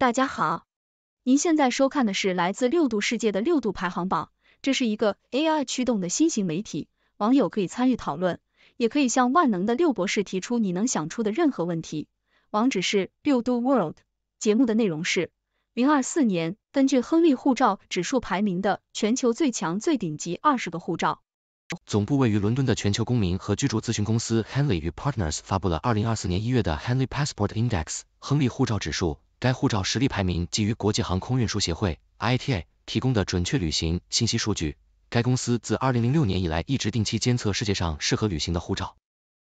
大家好，您现在收看的是来自六度世界的六度排行榜，这是一个 AI 驱动的新型媒体，网友可以参与讨论，也可以向万能的六博士提出你能想出的任何问题。网址是六度 world。节目的内容是，零二四年根据亨利护照指数排名的全球最强最顶级二十个护照。总部位于伦敦的全球公民和居住咨询公司 Henry 与 Partners 发布了二零二四年一月的 Henry Passport Index 亨利护照指数。该护照实力排名基于国际航空运输协会 IATA 提供的准确旅行信息数据。该公司自2006年以来一直定期监测世界上适合旅行的护照。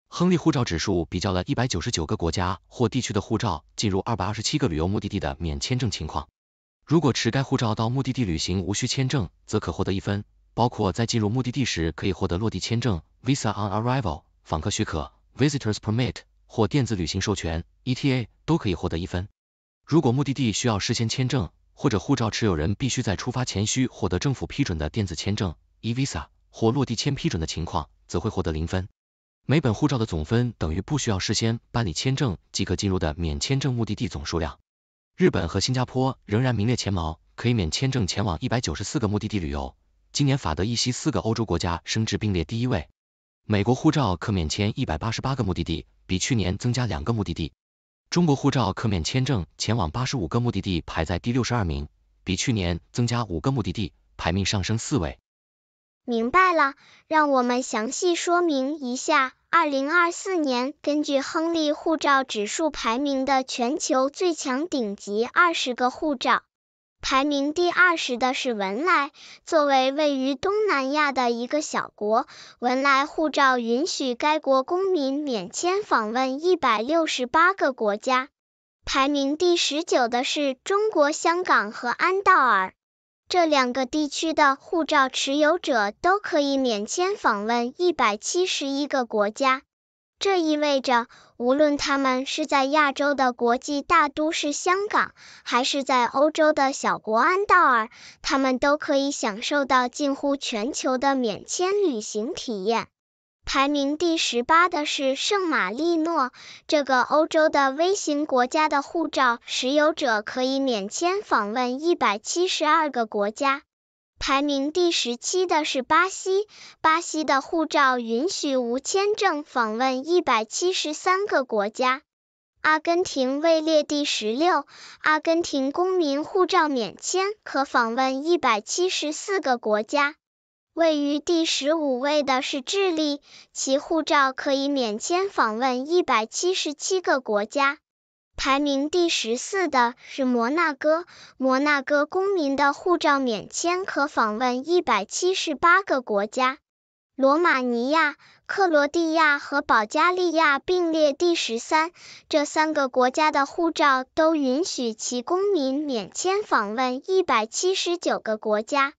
亨利护照指数比较了一百九十九个国家或地区的护照进入二百二十七个旅游目的地的免签证情况。如果持该护照到目的地旅行无需签证，则可获得一分，包括在进入目的地时可以获得落地签证 Visa on Arrival、访客许可 Visitors Permit 或电子旅行授权 ETA，都可以获得一分。如果目的地需要事先签证，或者护照持有人必须在出发前需获得政府批准的电子签证 （eVisa） 或落地签批准的情况，则会获得零分。每本护照的总分等于不需要事先办理签证即可进入的免签证目的地总数量。日本和新加坡仍然名列前茅，可以免签证前往一百九十四个目的地旅游。今年法德意西四个欧洲国家升至并列第一位。美国护照可免签一百八十八个目的地，比去年增加两个目的地。中国护照可免签证前往八十五个目的地，排在第六十二名，比去年增加五个目的地，排名上升四位。明白了，让我们详细说明一下，二零二四年根据亨利护照指数排名的全球最强顶级二十个护照。排名第二十的是文莱，作为位于东南亚的一个小国，文莱护照允许该国公民免签访问一百六十八个国家。排名第十九的是中国香港和安道尔，这两个地区的护照持有者都可以免签访问一百七十一个国家。这意味着，无论他们是在亚洲的国际大都市香港，还是在欧洲的小国安道尔，他们都可以享受到近乎全球的免签旅行体验。排名第十八的是圣马力诺，这个欧洲的微型国家的护照持有者可以免签访问一百七十二个国家。排名第十七的是巴西，巴西的护照允许无签证访问一百七十三个国家。阿根廷位列第十六，阿根廷公民护照免签可访问一百七十四个国家。位于第十五位的是智利，其护照可以免签访问一百七十七个国家。排名第十四的是摩纳哥，摩纳哥公民的护照免签可访问一百七十八个国家。罗马尼亚、克罗地亚和保加利亚并列第十三，这三个国家的护照都允许其公民免签访问一百七十九个国家。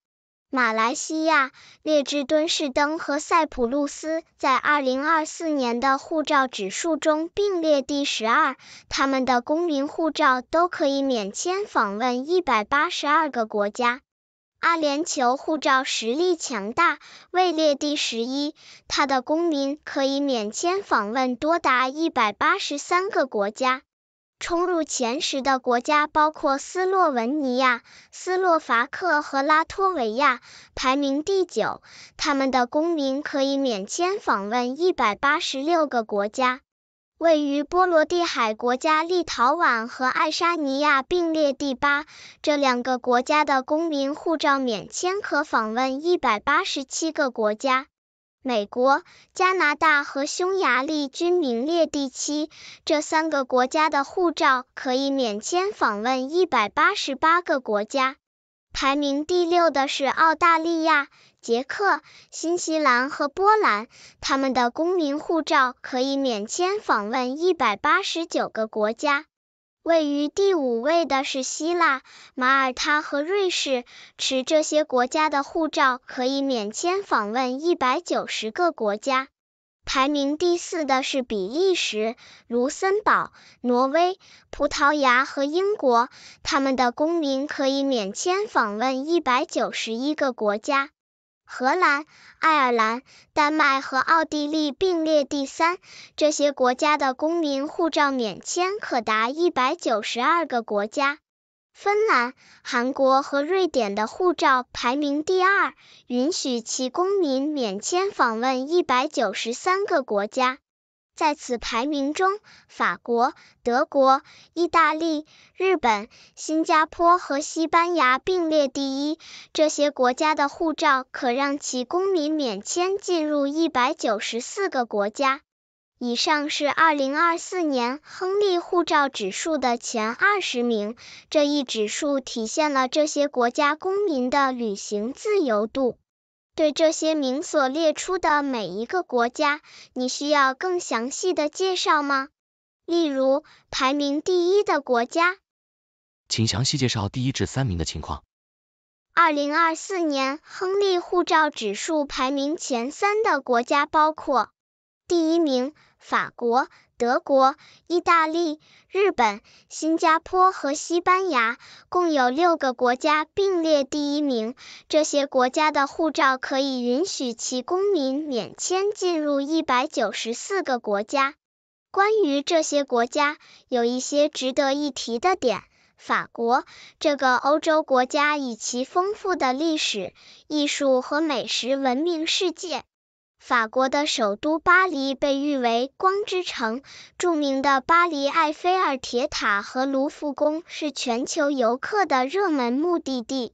马来西亚、列支敦士登和塞浦路斯在2024年的护照指数中并列第十二，他们的公民护照都可以免签访问182个国家。阿联酋护照实力强大，位列第十一，它的公民可以免签访问多达183个国家。冲入前十的国家包括斯洛文尼亚、斯洛伐克和拉脱维亚，排名第九。他们的公民可以免签访问一百八十六个国家。位于波罗的海国家立陶宛和爱沙尼亚并列第八，这两个国家的公民护照免签可访问一百八十七个国家。美国、加拿大和匈牙利均名列第七，这三个国家的护照可以免签访问一百八十八个国家。排名第六的是澳大利亚、捷克、新西兰和波兰，他们的公民护照可以免签访问一百八十九个国家。位于第五位的是希腊、马耳他和瑞士，持这些国家的护照可以免签访问一百九十个国家。排名第四的是比利时、卢森堡、挪威、葡萄牙和英国，他们的公民可以免签访问一百九十一个国家。荷兰、爱尔兰、丹麦和奥地利并列第三，这些国家的公民护照免签可达一百九十二个国家。芬兰、韩国和瑞典的护照排名第二，允许其公民免签访问一百九十三个国家。在此排名中，法国、德国、意大利、日本、新加坡和西班牙并列第一。这些国家的护照可让其公民免签进入一百九十四个国家。以上是二零二四年亨利护照指数的前二十名。这一指数体现了这些国家公民的旅行自由度。对这些名所列出的每一个国家，你需要更详细的介绍吗？例如排名第一的国家，请详细介绍第一至三名的情况。二零二四年亨利护照指数排名前三的国家包括：第一名。法国、德国、意大利、日本、新加坡和西班牙共有六个国家并列第一名。这些国家的护照可以允许其公民免签进入一百九十四个国家。关于这些国家，有一些值得一提的点。法国这个欧洲国家以其丰富的历史、艺术和美食闻名世界。法国的首都巴黎被誉为“光之城”，著名的巴黎埃菲尔铁塔和卢浮宫是全球游客的热门目的地。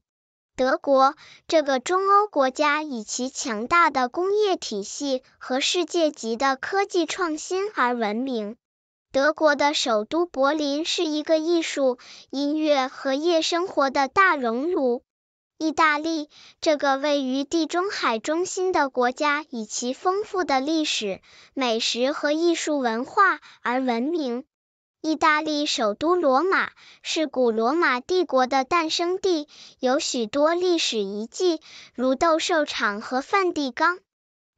德国，这个中欧国家以其强大的工业体系和世界级的科技创新而闻名。德国的首都柏林是一个艺术、音乐和夜生活的大熔炉。意大利这个位于地中海中心的国家，以其丰富的历史、美食和艺术文化而闻名。意大利首都罗马是古罗马帝国的诞生地，有许多历史遗迹，如斗兽场和梵蒂冈。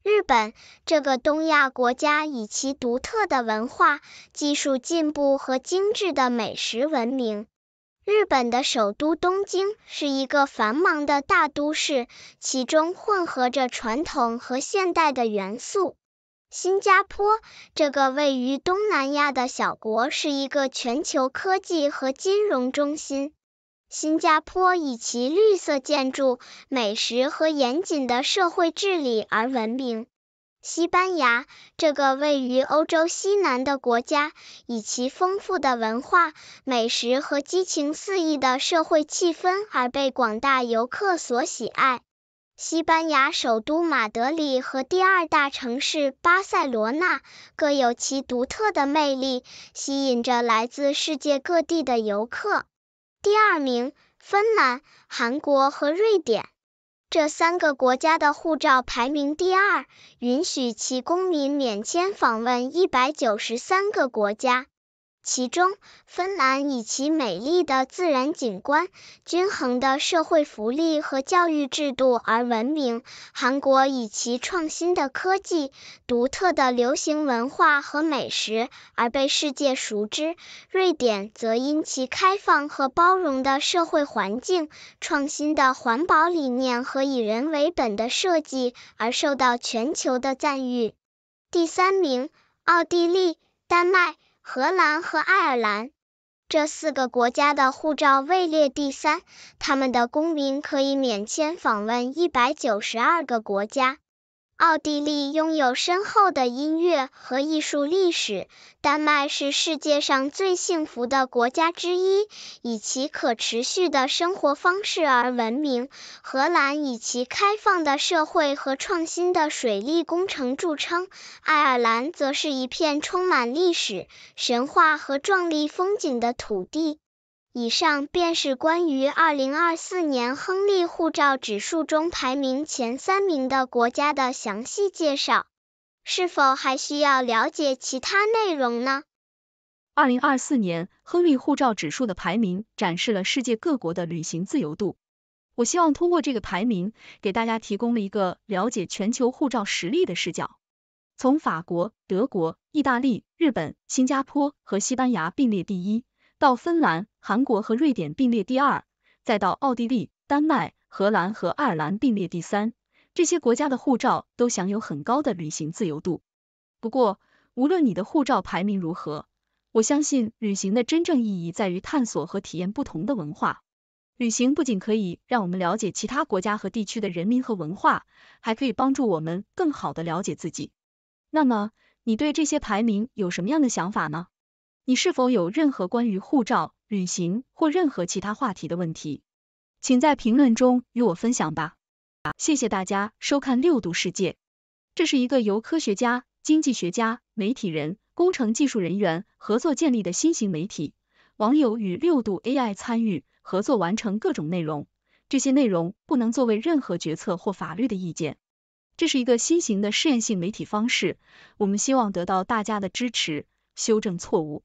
日本这个东亚国家，以其独特的文化、技术进步和精致的美食闻名。日本的首都东京是一个繁忙的大都市，其中混合着传统和现代的元素。新加坡，这个位于东南亚的小国，是一个全球科技和金融中心。新加坡以其绿色建筑、美食和严谨的社会治理而闻名。西班牙这个位于欧洲西南的国家，以其丰富的文化、美食和激情四溢的社会气氛而被广大游客所喜爱。西班牙首都马德里和第二大城市巴塞罗那各有其独特的魅力，吸引着来自世界各地的游客。第二名，芬兰、韩国和瑞典。这三个国家的护照排名第二，允许其公民免签访问一百九十三个国家。其中，芬兰以其美丽的自然景观、均衡的社会福利和教育制度而闻名；韩国以其创新的科技、独特的流行文化和美食而被世界熟知；瑞典则因其开放和包容的社会环境、创新的环保理念和以人为本的设计而受到全球的赞誉。第三名，奥地利、丹麦。荷兰和爱尔兰这四个国家的护照位列第三，他们的公民可以免签访问192个国家。奥地利拥有深厚的音乐和艺术历史，丹麦是世界上最幸福的国家之一，以其可持续的生活方式而闻名。荷兰以其开放的社会和创新的水利工程著称，爱尔兰则是一片充满历史、神话和壮丽风景的土地。以上便是关于2024年亨利护照指数中排名前三名的国家的详细介绍。是否还需要了解其他内容呢？2024年亨利护照指数的排名展示了世界各国的旅行自由度。我希望通过这个排名，给大家提供了一个了解全球护照实力的视角。从法国、德国、意大利、日本、新加坡和西班牙并列第一。到芬兰、韩国和瑞典并列第二，再到奥地利、丹麦、荷兰和爱尔兰并列第三，这些国家的护照都享有很高的旅行自由度。不过，无论你的护照排名如何，我相信旅行的真正意义在于探索和体验不同的文化。旅行不仅可以让我们了解其他国家和地区的人民和文化，还可以帮助我们更好的了解自己。那么，你对这些排名有什么样的想法呢？你是否有任何关于护照、旅行或任何其他话题的问题，请在评论中与我分享吧。谢谢大家收看六度世界，这是一个由科学家、经济学家、媒体人、工程技术人员合作建立的新型媒体，网友与六度 AI 参与合作完成各种内容，这些内容不能作为任何决策或法律的意见。这是一个新型的试验性媒体方式，我们希望得到大家的支持，修正错误。